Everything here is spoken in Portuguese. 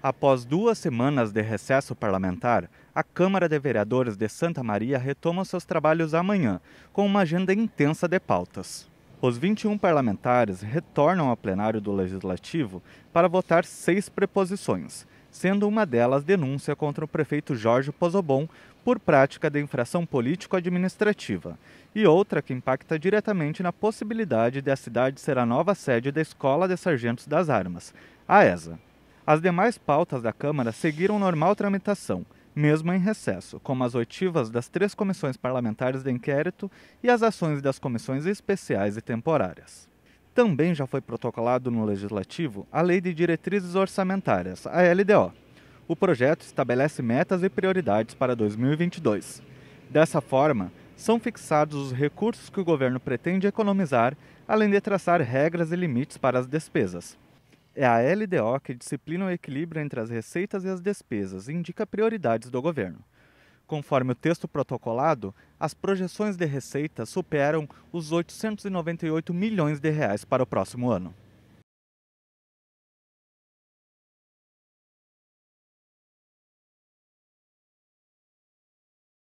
Após duas semanas de recesso parlamentar, a Câmara de Vereadores de Santa Maria retoma seus trabalhos amanhã, com uma agenda intensa de pautas. Os 21 parlamentares retornam ao plenário do Legislativo para votar seis preposições, sendo uma delas denúncia contra o prefeito Jorge Pozobon por prática de infração político-administrativa, e outra que impacta diretamente na possibilidade de a cidade ser a nova sede da Escola de Sargentos das Armas, a ESA. As demais pautas da Câmara seguiram normal tramitação, mesmo em recesso, como as oitivas das três comissões parlamentares de inquérito e as ações das comissões especiais e temporárias. Também já foi protocolado no Legislativo a Lei de Diretrizes Orçamentárias, a LDO. O projeto estabelece metas e prioridades para 2022. Dessa forma, são fixados os recursos que o governo pretende economizar, além de traçar regras e limites para as despesas. É a LDO que disciplina o equilíbrio entre as receitas e as despesas e indica prioridades do governo. Conforme o texto protocolado, as projeções de receita superam os 898 milhões de reais para o próximo ano.